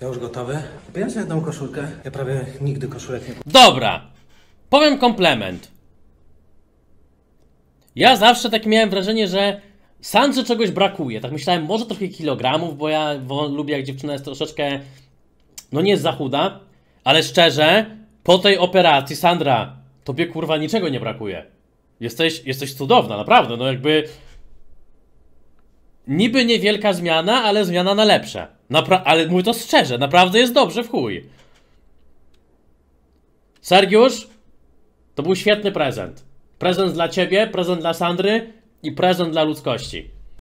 Ja już gotowy. Kupiłem sobie jedną koszulkę. Ja prawie nigdy koszulek nie kupiłem. Dobra. Powiem komplement. Ja zawsze tak miałem wrażenie, że Sandrze czegoś brakuje. Tak myślałem, może trochę kilogramów, bo ja lubię, jak dziewczyna jest troszeczkę, no nie jest za chuda, ale szczerze, po tej operacji, Sandra, tobie kurwa niczego nie brakuje. Jesteś, jesteś cudowna, naprawdę, no jakby... Niby niewielka zmiana, ale zmiana na lepsze. Napra ale mówię to szczerze, naprawdę jest dobrze w chuj. Sergiusz, to był świetny prezent. Prezent dla ciebie, prezent dla Sandry i prezent dla ludzkości.